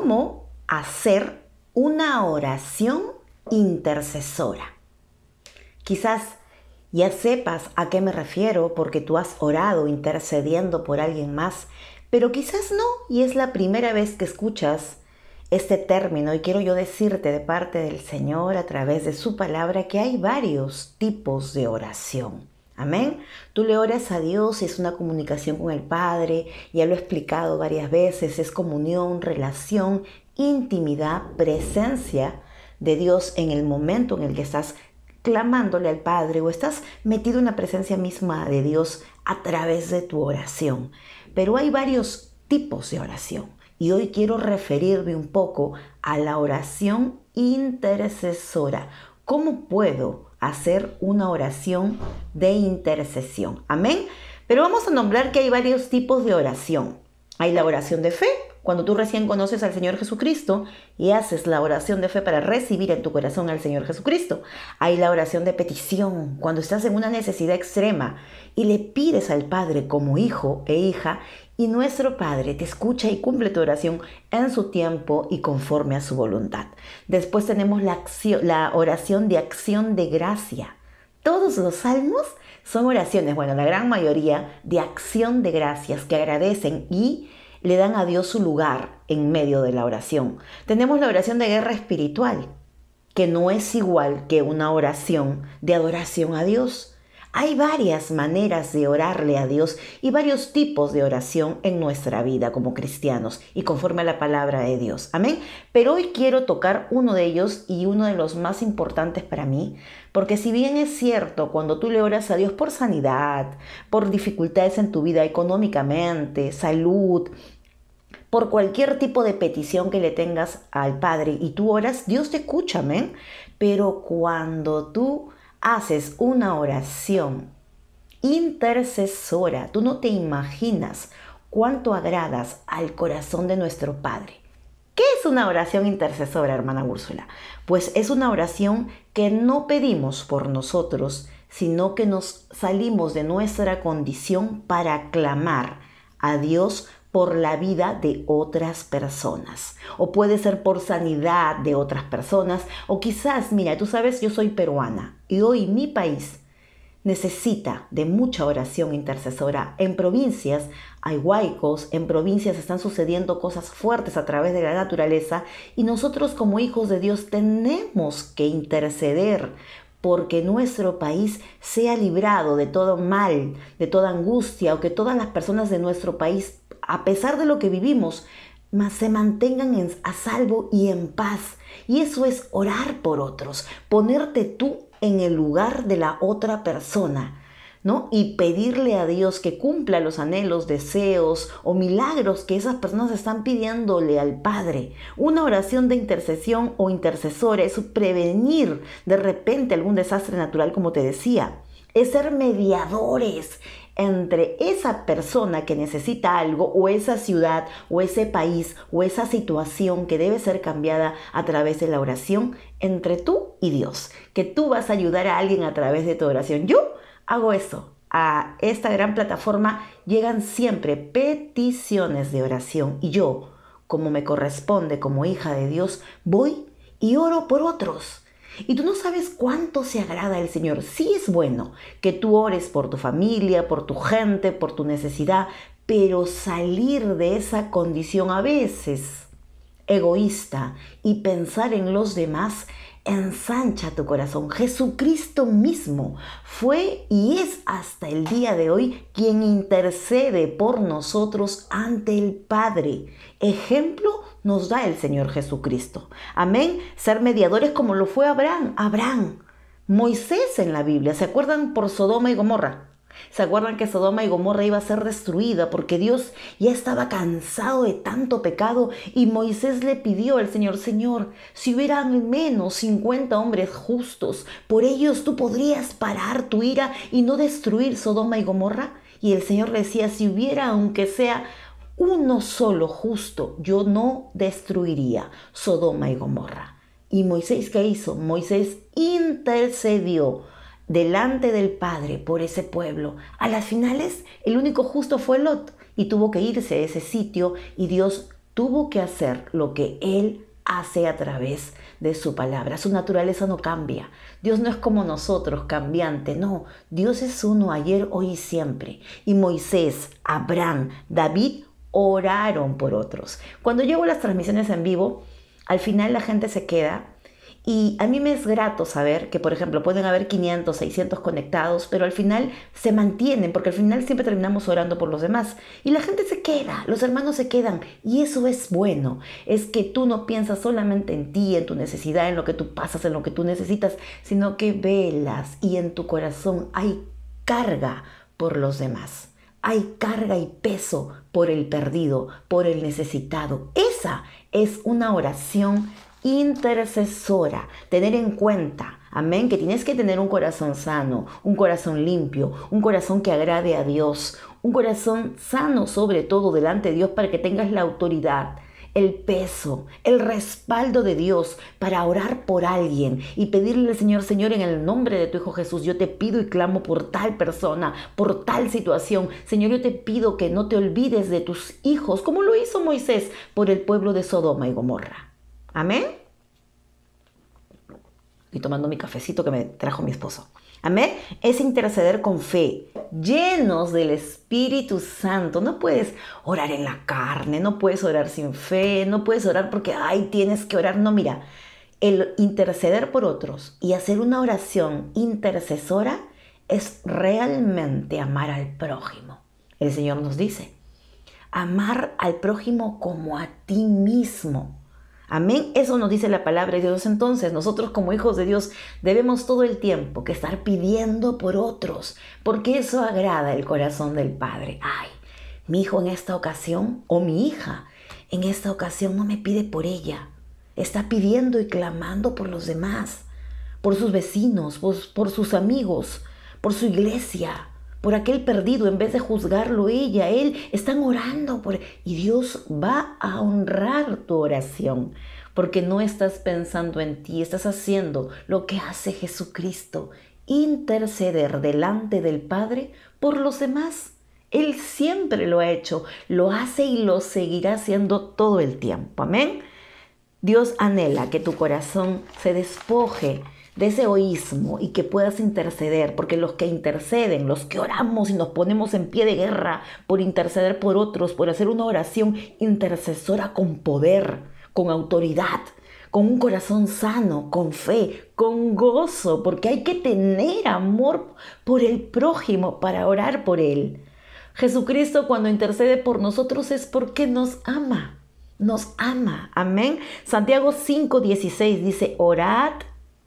cómo hacer una oración intercesora. Quizás ya sepas a qué me refiero porque tú has orado intercediendo por alguien más, pero quizás no y es la primera vez que escuchas este término y quiero yo decirte de parte del Señor a través de su palabra que hay varios tipos de oración. Amén. Tú le oras a Dios, y es una comunicación con el Padre, ya lo he explicado varias veces, es comunión, relación, intimidad, presencia de Dios en el momento en el que estás clamándole al Padre o estás metido en la presencia misma de Dios a través de tu oración. Pero hay varios tipos de oración y hoy quiero referirme un poco a la oración intercesora. ¿Cómo puedo hacer una oración de intercesión. Amén. Pero vamos a nombrar que hay varios tipos de oración. Hay la oración de fe, cuando tú recién conoces al Señor Jesucristo y haces la oración de fe para recibir en tu corazón al Señor Jesucristo. Hay la oración de petición, cuando estás en una necesidad extrema y le pides al Padre como hijo e hija y nuestro Padre te escucha y cumple tu oración en su tiempo y conforme a su voluntad. Después tenemos la, oración de acción de gracia. Todos los salmos son oraciones, bueno, la gran mayoría de acción de gracias que agradecen y le dan a Dios su lugar en medio de la oración. Tenemos la oración de guerra espiritual, que no es igual que una oración de adoración a Dios. Hay varias maneras de orarle a Dios y varios tipos de oración en nuestra vida como cristianos y conforme a la palabra de Dios. Amén. Pero hoy quiero tocar uno de ellos y uno de los más importantes para mí, porque si bien es cierto, cuando tú le oras a Dios por sanidad, por dificultades en tu vida económicamente, salud, por cualquier tipo de petición que le tengas al Padre y tú oras, Dios te escucha, amén. Pero cuando tú haces una oración intercesora, tú no te imaginas cuánto agradas al corazón de nuestro Padre. ¿Qué es una oración intercesora, hermana Úrsula? Pues es una oración que no pedimos por nosotros, sino que nos salimos de nuestra condición para clamar a Dios por la vida de otras personas o puede ser por sanidad de otras personas o quizás, mira, tú sabes, yo soy peruana y hoy mi país necesita de mucha oración intercesora. En provincias hay huaicos, en provincias están sucediendo cosas fuertes a través de la naturaleza y nosotros como hijos de Dios tenemos que interceder porque nuestro país sea librado de todo mal, de toda angustia o que todas las personas de nuestro país a pesar de lo que vivimos, se mantengan a salvo y en paz. Y eso es orar por otros, ponerte tú en el lugar de la otra persona, ¿no? Y pedirle a Dios que cumpla los anhelos, deseos o milagros que esas personas están pidiéndole al Padre. Una oración de intercesión o intercesora es prevenir de repente algún desastre natural, como te decía. Es ser mediadores, entre esa persona que necesita algo o esa ciudad o ese país o esa situación que debe ser cambiada a través de la oración entre tú y Dios. Que tú vas a ayudar a alguien a través de tu oración. Yo hago eso. A esta gran plataforma llegan siempre peticiones de oración y yo, como me corresponde como hija de Dios, voy y oro por otros y tú no sabes cuánto se agrada el Señor. Sí es bueno que tú ores por tu familia, por tu gente, por tu necesidad, pero salir de esa condición a veces egoísta y pensar en los demás ensancha tu corazón. Jesucristo mismo fue y es hasta el día de hoy quien intercede por nosotros ante el Padre. Ejemplo nos da el Señor Jesucristo. Amén. Ser mediadores como lo fue Abraham. Abraham. Moisés en la Biblia. ¿Se acuerdan por Sodoma y Gomorra? ¿Se acuerdan que Sodoma y Gomorra iba a ser destruida porque Dios ya estaba cansado de tanto pecado y Moisés le pidió al Señor, Señor, si hubiera al menos 50 hombres justos, por ellos tú podrías parar tu ira y no destruir Sodoma y Gomorra? Y el Señor le decía, si hubiera aunque sea uno solo justo yo no destruiría Sodoma y Gomorra. ¿Y Moisés qué hizo? Moisés intercedió delante del Padre por ese pueblo. A las finales, el único justo fue Lot y tuvo que irse a ese sitio y Dios tuvo que hacer lo que él hace a través de su palabra. Su naturaleza no cambia. Dios no es como nosotros, cambiante. No, Dios es uno ayer, hoy y siempre. Y Moisés, Abraham, David oraron por otros. Cuando llevo las transmisiones en vivo, al final la gente se queda y a mí me es grato saber que, por ejemplo, pueden haber 500, 600 conectados, pero al final se mantienen, porque al final siempre terminamos orando por los demás. Y la gente se queda, los hermanos se quedan. Y eso es bueno. Es que tú no piensas solamente en ti, en tu necesidad, en lo que tú pasas, en lo que tú necesitas, sino que velas y en tu corazón hay carga por los demás. Hay carga y peso por el perdido, por el necesitado. Esa es una oración intercesora. Tener en cuenta, amén, que tienes que tener un corazón sano, un corazón limpio, un corazón que agrade a Dios, un corazón sano sobre todo delante de Dios para que tengas la autoridad el peso, el respaldo de Dios para orar por alguien y pedirle al Señor, Señor, en el nombre de tu Hijo Jesús, yo te pido y clamo por tal persona, por tal situación. Señor, yo te pido que no te olvides de tus hijos, como lo hizo Moisés por el pueblo de Sodoma y Gomorra. Amén. Y tomando mi cafecito que me trajo mi esposo. Amén. Es interceder con fe, llenos del Espíritu Santo. No puedes orar en la carne, no puedes orar sin fe, no puedes orar porque, ay, tienes que orar. No, mira, el interceder por otros y hacer una oración intercesora es realmente amar al prójimo. El Señor nos dice, amar al prójimo como a ti mismo. Amén. Eso nos dice la palabra de Dios. Entonces, nosotros como hijos de Dios debemos todo el tiempo que estar pidiendo por otros, porque eso agrada el corazón del Padre. Ay, mi hijo en esta ocasión, o mi hija en esta ocasión no me pide por ella. Está pidiendo y clamando por los demás, por sus vecinos, por, por sus amigos, por su iglesia, por aquel perdido, en vez de juzgarlo ella, él, están orando por... Y Dios va a honrar tu oración, porque no estás pensando en ti, estás haciendo lo que hace Jesucristo, interceder delante del Padre por los demás. Él siempre lo ha hecho, lo hace y lo seguirá haciendo todo el tiempo. Amén. Dios anhela que tu corazón se despoje de ese egoísmo y que puedas interceder, porque los que interceden, los que oramos y nos ponemos en pie de guerra por interceder por otros, por hacer una oración intercesora con poder, con autoridad, con un corazón sano, con fe, con gozo, porque hay que tener amor por el prójimo para orar por él. Jesucristo cuando intercede por nosotros es porque nos ama, nos ama. Amén. Santiago 5:16 dice, orad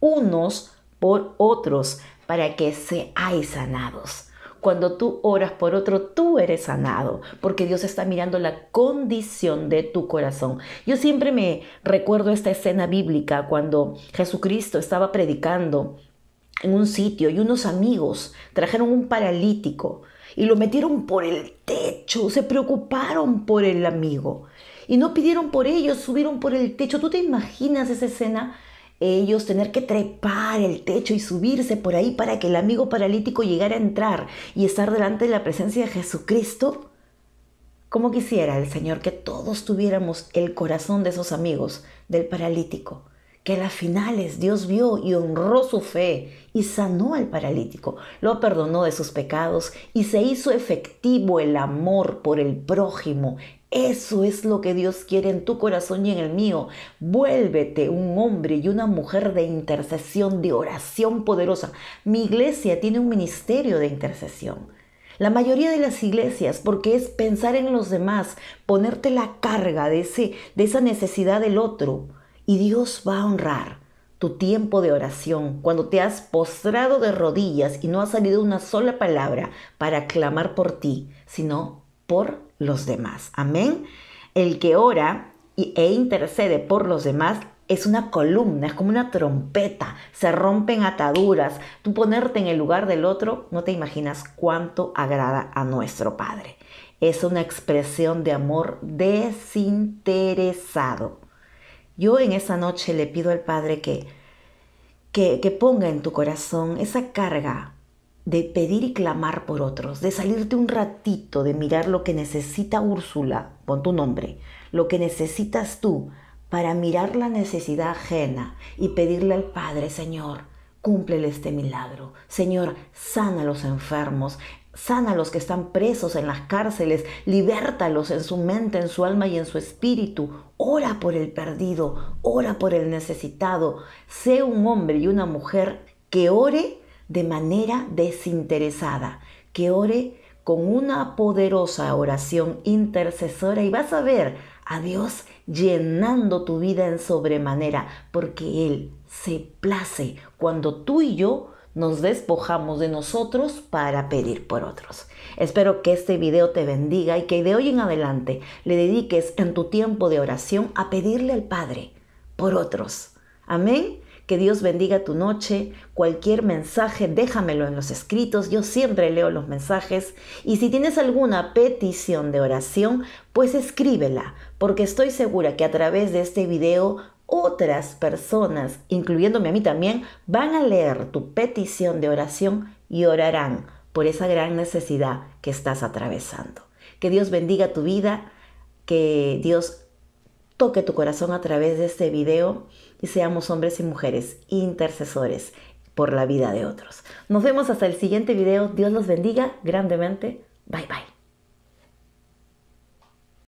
unos por otros para que seáis sanados. Cuando tú oras por otro, tú eres sanado, porque Dios está mirando la condición de tu corazón. Yo siempre me recuerdo esta escena bíblica cuando Jesucristo estaba predicando en un sitio y unos amigos trajeron un paralítico y lo metieron por el techo, se preocuparon por el amigo y no pidieron por ellos, subieron por el techo. ¿Tú te imaginas esa escena? ellos tener que trepar el techo y subirse por ahí para que el amigo paralítico llegara a entrar y estar delante de la presencia de Jesucristo? como quisiera el Señor que todos tuviéramos el corazón de esos amigos del paralítico? que a las finales Dios vio y honró su fe y sanó al paralítico, lo perdonó de sus pecados y se hizo efectivo el amor por el prójimo. Eso es lo que Dios quiere en tu corazón y en el mío. Vuélvete un hombre y una mujer de intercesión, de oración poderosa. Mi iglesia tiene un ministerio de intercesión. La mayoría de las iglesias, porque es pensar en los demás, ponerte la carga de, ese, de esa necesidad del otro y Dios va a honrar tu tiempo de oración, cuando te has postrado de rodillas y no ha salido una sola palabra para clamar por ti, sino por los demás. Amén. El que ora e intercede por los demás es una columna, es como una trompeta, se rompen ataduras. Tú ponerte en el lugar del otro, no te imaginas cuánto agrada a nuestro Padre. Es una expresión de amor desinteresado. Yo en esa noche le pido al Padre que, que, ponga en tu corazón esa carga de pedir y clamar por otros, de salirte un ratito, de mirar lo que necesita Úrsula, pon tu nombre, lo que necesitas tú, para mirar la necesidad ajena y pedirle al Padre, Señor, cúmplele este milagro. Señor, sana a los enfermos, Sana a los que están presos en las cárceles, libértalos en su mente, en su alma y en su espíritu. Ora por el perdido, ora por el necesitado. Sé un hombre y una mujer que ore de manera desinteresada, que ore con una poderosa oración intercesora y vas a ver a Dios llenando tu vida en sobremanera, porque Él se place cuando tú y yo nos despojamos de nosotros para pedir por otros. Espero que este video te bendiga y que de hoy en adelante le dediques en tu tiempo de oración a pedirle al Padre por otros. Amén. Que Dios bendiga tu noche. Cualquier mensaje, déjamelo en los escritos. Yo siempre leo los mensajes. Y si tienes alguna petición de oración, pues escríbela, porque estoy segura que a través de este video otras personas, incluyéndome a mí también, van a leer tu petición de oración y orarán por esa gran necesidad que estás atravesando. Que Dios bendiga tu vida, que Dios toque tu corazón a través de este video y seamos hombres y mujeres intercesores por la vida de otros. Nos vemos hasta el siguiente video. Dios los bendiga grandemente. Bye bye.